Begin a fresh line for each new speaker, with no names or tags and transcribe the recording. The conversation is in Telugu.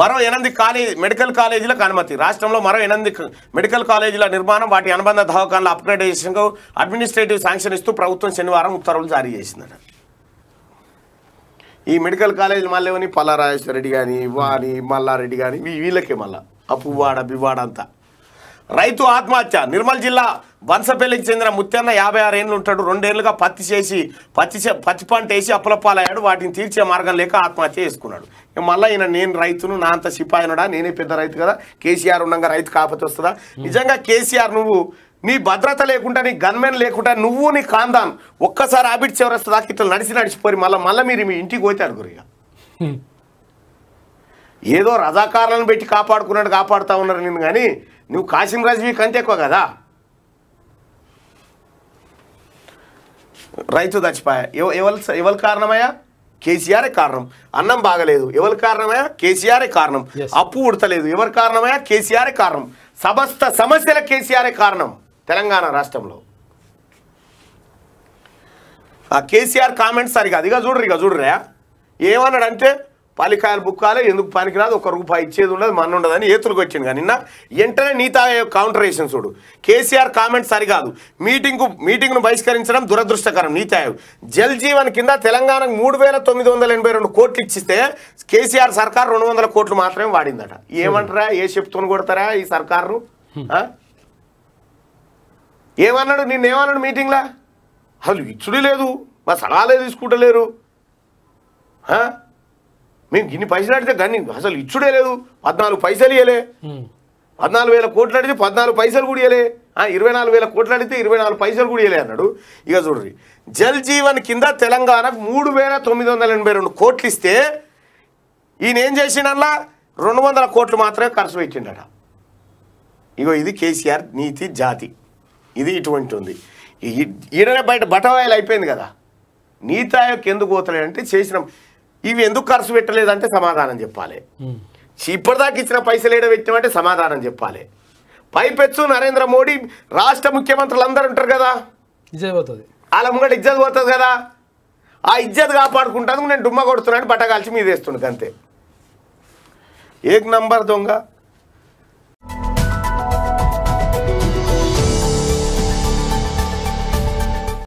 మరో ఎనిమిది కాలేజ్ మెడికల్ కాలేజీలకు అనుమతి రాష్ట్రంలో మరో ఎనిమిది మెడికల్ కాలేజీల నిర్మాణం వాటి అనుబంధ దవాఖాన్ల అప్గ్రేడేషన్కు అడ్మినిస్ట్రేటివ్ శాంక్షన్ ఇస్తూ ప్రభుత్వం శనివారం ఉత్తర్వులు జారీ చేసిందట ఈ మెడికల్ కాలేజీలు మళ్ళీ పల్లారాజేశ్వర రెడ్డి కానీ వాణి మల్లారెడ్డి కానీ వీళ్ళకే మళ్ళా అప్పువాడ బివాడ అంతా రైతు ఆత్మహత్య నిర్మల్ జిల్లా వనసపల్లికి చెందిన ముత్యన్న యాభై ఆరు ఏళ్ళు ఉంటాడు రెండేళ్లుగా పత్తి చేసి పత్తి పత్తి పంట వేసి అప్పలపాలయ్యాడు వాటిని తీర్చే మార్గం లేక ఆత్మహత్య చేసుకున్నాడు మళ్ళీ ఈయన నేను రైతును నా అంత సిపాయినడా నేనే పెద్ద రైతు కదా కేసీఆర్ ఉండగా రైతు కాపతి వస్తుందా నిజంగా కేసీఆర్ నువ్వు నీ భద్రత లేకుండా నీ గన్మెన్ లేకుండా నువ్వు నీ కాందాన్ ఒక్కసారి ఆబిట్ చివరస్త దాకా ఇట్లా నడిచి నడిచిపోయి మళ్ళీ మళ్ళీ మీరు మీ ఇంటికి పోతారు గురిగా ఏదో రజాకారులను పెట్టి కాపాడుకున్నాడు కాపాడుతూ ఉన్నారు నేను కానీ నువ్వు కాసిం రజవి కంటే ఎక్కువ కదా రైతు చచ్చిపోయా ఎవరు ఎవరి కారణమయ్యా కేసీఆరే కారణం అన్నం బాగలేదు ఎవరి కారణమయ్యా కేసీఆరే కారణం అప్పు ఉడతలేదు ఎవరి కారణమయ్యా కేసీఆరే కారణం సమస్త సమస్యల కేసీఆరే కారణం తెలంగాణ రాష్ట్రంలో ఆ కేసీఆర్ కామెంట్స్ సరిగా అదిగా చూడరు ఇక చూడరా ఏమన్నాడంటే పాలికాయలు బుక్కాలే ఎందుకు పనికిరాదు ఒక రూపాయి ఇచ్చేది ఉండదు మన ఉండదని ఏతులకు వచ్చింది కానీ నిన్న వెంటనే నీతా కౌంటర్ వేసిన చూడు కేసీఆర్ కామెంట్ సరికాదు మీటింగ్కు మీటింగ్ను బహిష్కరించడం దురదృష్టకరం నీతి జల్ జీవన్ కింద తెలంగాణకు మూడు వేల తొమ్మిది వందల ఎనభై రెండు కోట్లు ఇచ్చిస్తే కేసీఆర్ సర్కార్ రెండు వందల కోట్లు మాత్రమే వాడిందట ఏమంటారా ఏ చెప్తుని కొడతారా ఈ సర్కారు ఏమన్నాడు నిన్న ఏమన్నాడు మీటింగ్లా అసలు ఇచ్చుడు లేదు మా సలహాలే తీసుకుంటలేరు మేము ఇన్ని పైసలు అడితే దాన్ని అసలు ఇచ్చుడే లేదు పద్నాలుగు పైసలు ఇవ్వలే పద్నాలుగు వేల కోట్లు అడిగితే పద్నాలుగు పైసలు కూడా ఇవ్వలే ఇరవై నాలుగు వేల కోట్లు అడిగితే ఇరవై నాలుగు పైసలు కూడా ఇవ్వలే అన్నాడు ఇక చూడండి జల్ జీవన్ కింద తెలంగాణకు మూడు వేల తొమ్మిది వందల ఎనభై రెండు కోట్లు ఇస్తే ఈయన ఏం చేసిండల్లా రెండు వందల కోట్లు మాత్రమే ఖర్చు పెట్టిండట ఇగో ఇది కేసీఆర్ నీతి జాతి ఇది ఇటువంటి ఉంది ఈడనే బయట బటవాయిలు అయిపోయింది కదా నీతి ఆయోగ్ ఎందుకు పోతలేడంటే చేసినాం ఇవి ఎందుకు ఖర్చు పెట్టలేదంటే సమాధానం చెప్పాలి ఇప్పటిదాకా ఇచ్చిన పైసలు ఏడ పెట్టామంటే సమాధానం చెప్పాలి పైపెచ్చు నరేంద్ర మోడీ రాష్ట్ర ముఖ్యమంత్రులు అందరు ఉంటారు కదా పోతుంది వాళ్ళ ముంగట ఇజ్జత్ పోతుంది కదా ఆ ఇజ్జత్ కాపాడుకుంటాను నేను డుమ్మ కొడుతున్నాను బట్ట కాల్చి మీద వేస్తుండే అంతే ఏక్ నంబర్ దొంగ